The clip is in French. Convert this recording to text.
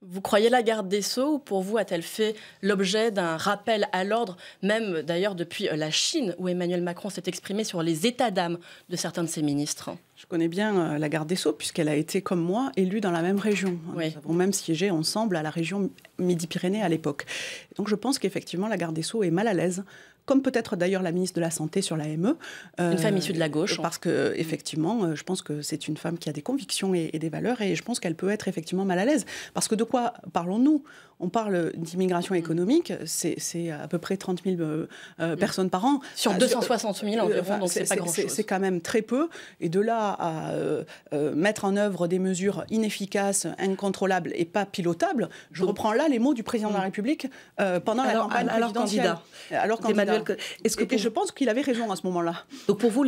Vous croyez la garde des Sceaux ou pour vous a-t-elle fait l'objet d'un rappel à l'ordre, même d'ailleurs depuis euh, la Chine où Emmanuel Macron s'est exprimé sur les états d'âme de certains de ses ministres Je connais bien euh, la garde des Sceaux puisqu'elle a été, comme moi, élue dans la même région. Nous avons même siégé ensemble à la région Midi-Pyrénées à l'époque. Donc je pense qu'effectivement, la garde des Sceaux est mal à l'aise comme peut-être d'ailleurs la ministre de la Santé sur la ME. Euh, une femme issue de la gauche. Hein. Parce que, euh, effectivement, euh, je pense que c'est une femme qui a des convictions et, des valeurs et je pense qu'elle peut être effectivement mal à l'aise. Parce que de quoi parlons-nous On parle d'immigration mm. économique, c'est à peu près 30 000 mm. personnes par an. Sur 260 000 environ, donc c'est pas grand-chose. C'est quand même très peu. Et de là à mettre en œuvre des mesures inefficaces, incontrôlables et pas pilotables, je reprends là les mots du président de la mm. République euh, pendant la campagne alors présidentielle. Alors candidat. est-ce que je pense qu'il avait raison à ce moment-là. Donc pour vous,